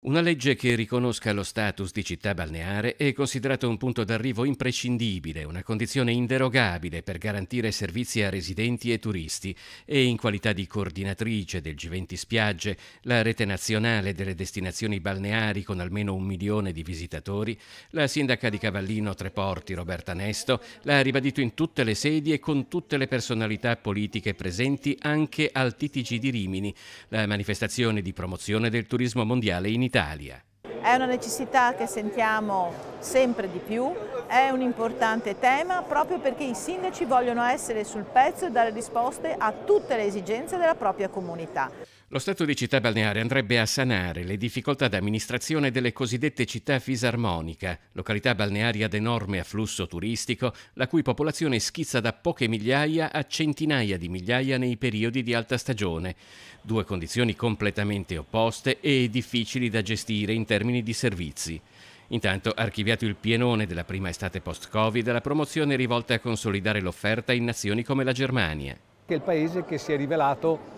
Una legge che riconosca lo status di città balneare è considerata un punto d'arrivo imprescindibile, una condizione inderogabile per garantire servizi a residenti e turisti e in qualità di coordinatrice del G20 Spiagge, la rete nazionale delle destinazioni balneari con almeno un milione di visitatori, la sindaca di Cavallino Treporti Roberta Nesto l'ha ribadito in tutte le sedi e con tutte le personalità politiche presenti anche al TTG di Rimini, la manifestazione di promozione del turismo mondiale in Italia Italia. È una necessità che sentiamo sempre di più, è un importante tema proprio perché i sindaci vogliono essere sul pezzo e dare risposte a tutte le esigenze della propria comunità. Lo Stato di città balneare andrebbe a sanare le difficoltà d'amministrazione delle cosiddette città fisarmonica, località balneari ad enorme afflusso turistico, la cui popolazione schizza da poche migliaia a centinaia di migliaia nei periodi di alta stagione. Due condizioni completamente opposte e difficili da gestire in termini di servizi. Intanto, archiviato il pienone della prima estate post-Covid, la promozione è rivolta a consolidare l'offerta in nazioni come la Germania. Che è il paese che si è rivelato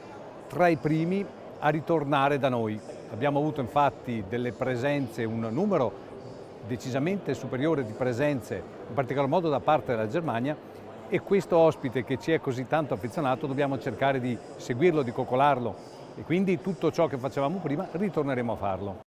tra i primi a ritornare da noi. Abbiamo avuto infatti delle presenze, un numero decisamente superiore di presenze, in particolar modo da parte della Germania, e questo ospite che ci è così tanto affezionato dobbiamo cercare di seguirlo, di coccolarlo e quindi tutto ciò che facevamo prima ritorneremo a farlo.